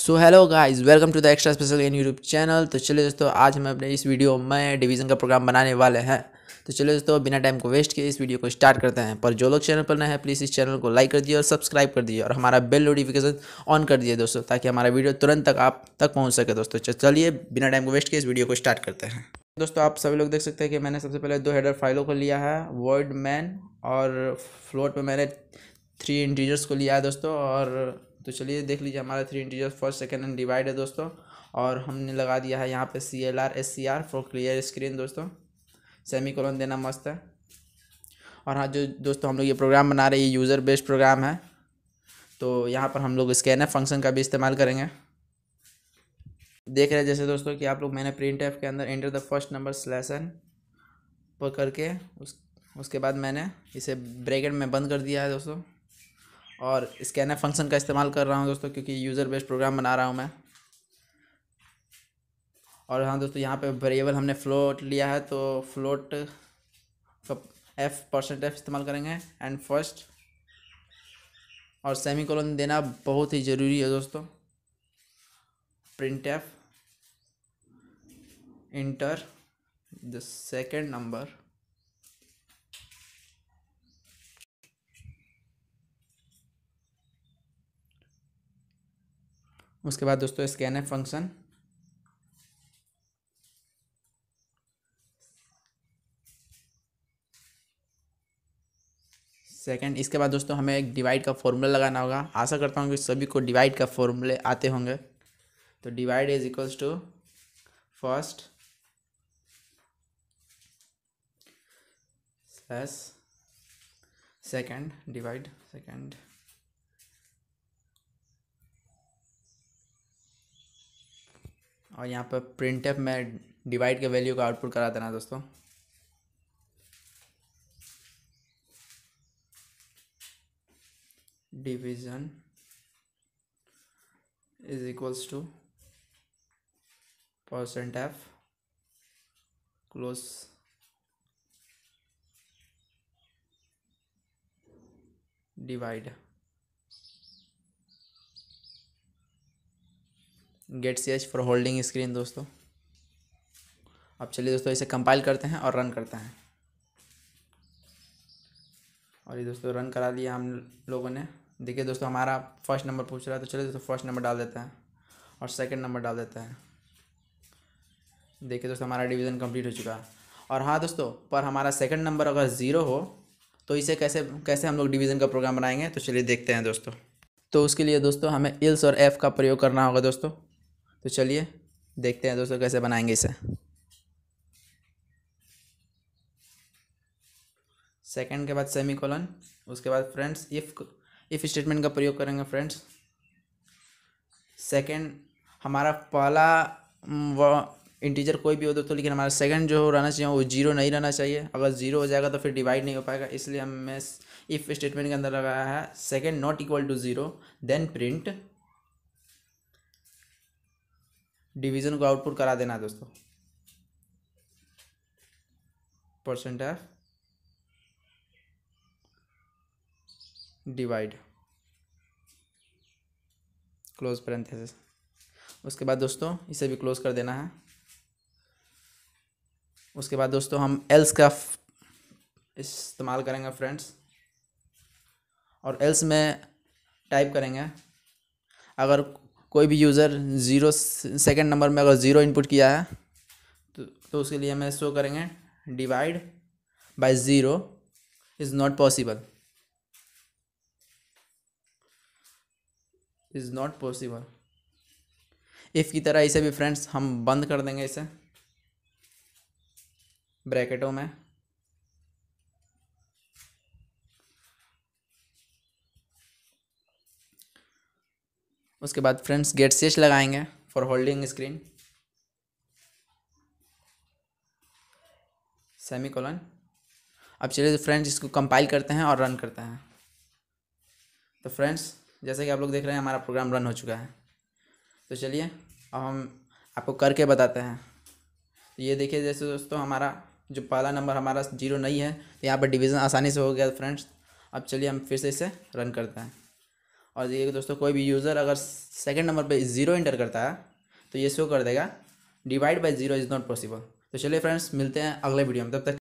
so hello guys welcome to the extra special in YouTube channel तो चलिए दोस्तों आज हम अपने इस वीडियो में डिवीज़न का प्रोग्राम बनाने वाले हैं तो चलिए दोस्तों बिना टाइम को वेस्ट किए इस वीडियो को स्टार्ट करते हैं पर जो लोग चैनल पर नए हैं प्लीज़ इस चैनल को लाइक कर दिए और सब्सक्राइब कर दिए और हमारा बेल नोटिफिकेशन ऑन कर दिए दोस्तों ताकि हमारा वीडियो तुरंत तक आप तक पहुँच सके दोस्तों तो चलिए बिना टाइम को वेस्ट किए इस वीडियो को स्टार्ट करते हैं दोस्तों आप सभी लोग देख सकते हैं कि मैंने सबसे पहले दो हेडर फाइलों को लिया है वर्ड मैन और फ्लोट में मैंने थ्री इंटीजर्स को लिया है दोस्तों और तो चलिए देख लीजिए हमारा three integer first second and divide है दोस्तों और हमने लगा दिया है यहाँ पे C L R S C R for clear screen दोस्तों सेमी कॉलन देना मस्त है और हाँ जो दोस्तों हम लोग ये प्रोग्राम बना रहे हैं ये यूज़र बेस्ड प्रोग्राम है तो यहाँ पर हम लोग स्कैनर फंक्शन का भी इस्तेमाल करेंगे देख रहे हैं जैसे दोस्तों कि आप लोग मैंने प्रिंट एफ के अंदर enter the first number slash पर करके उस उसके बाद मैंने इसे ब्रैकेट में बंद कर दिया है दोस्तों और स्कैनर फंक्शन का इस्तेमाल कर रहा हूँ दोस्तों क्योंकि यूज़र बेस्ड प्रोग्राम बना रहा हूँ मैं और हाँ दोस्तों यहाँ पे वेरिएबल हमने फ्लोट लिया है तो फ्लोट एफ परसेंट एफ इस्तेमाल करेंगे एंड फर्स्ट और सेमी कॉलोन देना बहुत ही ज़रूरी है दोस्तों print F enter the second number उसके बाद दोस्तों स्कैन एफ फंक्शन सेकंड इसके बाद दोस्तों हमें एक डिवाइड का फॉर्मूला लगाना होगा आशा करता हूँ कि सभी को डिवाइड का फॉर्मूले आते होंगे तो divide is equals to first plus second divide second और यहाँ पर प्रिंट एफ में डिवाइड के वैल्यू का आउटपुट करा देना दोस्तों division is equals to percent F close divide get C H for holding screen दोस्तों अब चलिए दोस्तों इसे कंपाइल करते हैं और रन करते हैं और ये दोस्तों रन करा लिया हम लोगों ने देखिए दोस्तों हमारा फर्स्ट नंबर पूछ रहा है तो चलिए दोस्तों फर्स्ट नंबर डाल देते हैं और सेकंड नंबर डाल देते हैं देखिए दोस्तों हमारा डिवीज़न कंप्लीट हो चुका है और हाँ दोस्तों पर हमारा सेकंड नंबर अगर ज़ीरो हो तो इसे कैसे कैसे हम लोग डिवीज़न का प्रोग्राम बनाएंगे तो चलिए देखते हैं दोस्तों तो उसके लिए दोस्तों हमें इल्स और एफ़ का प्रयोग करना होगा दोस्तों तो चलिए देखते हैं दोस्तों कैसे बनाएंगे इसे सेकंड के बाद सेमी कॉलन उसके बाद फ्रेंड्स इफ़ इफ़ स्टेटमेंट का प्रयोग करेंगे फ्रेंड्स सेकंड हमारा पहला वो इंटीजर कोई भी हो दोस्तों लेकिन हमारा सेकंड जो रहना चाहिए वो जीरो नहीं रहना चाहिए अगर जीरो हो जाएगा तो फिर डिवाइड नहीं हो पाएगा इसलिए हमने इफ़ स्टेटमेंट के अंदर लगाया है second not equal to zero then print division को आउटपुट करा देना दोस्तों परसेंट है डिवाइड क्लोज पेरेंथेसिस उसके बाद दोस्तों इसे भी क्लोज कर देना है उसके बाद दोस्तों हम एल्स का इस्तेमाल करेंगे फ्रेंड्स और एल्स में टाइप करेंगे अगर कोई भी यूज़र ज़ीरो सेकेंड नंबर में अगर ज़ीरो इनपुट किया है तो, तो उसके लिए हमें शो करेंगे divide by zero is not possible is not possible if की तरह इसे भी फ्रेंड्स हम बंद कर देंगे इसे ब्रैकेटों में उसके बाद फ्रेंड्स गेट सेच लगाएंगे for holding screen semicolon अब चलिए फ्रेंड्स तो इसको कंपाइल करते हैं और रन करते हैं तो फ्रेंड्स जैसे कि आप लोग देख रहे हैं हमारा प्रोग्राम रन हो चुका है तो चलिए अब हम आपको करके बताते हैं तो ये देखिए जैसे दोस्तों हमारा जो पहला नंबर हमारा जीरो नहीं है तो यहाँ पर डिवीज़न आसानी से हो गया फ्रेंड्स अब चलिए हम फिर से इसे रन करते हैं और देखिए दोस्तों कोई भी यूज़र अगर सेकेंड नंबर पर ज़ीरो इंटर करता है तो ये शो कर देगा divide by zero is not possible तो चलिए फ्रेंड्स मिलते हैं अगले वीडियो में तब तक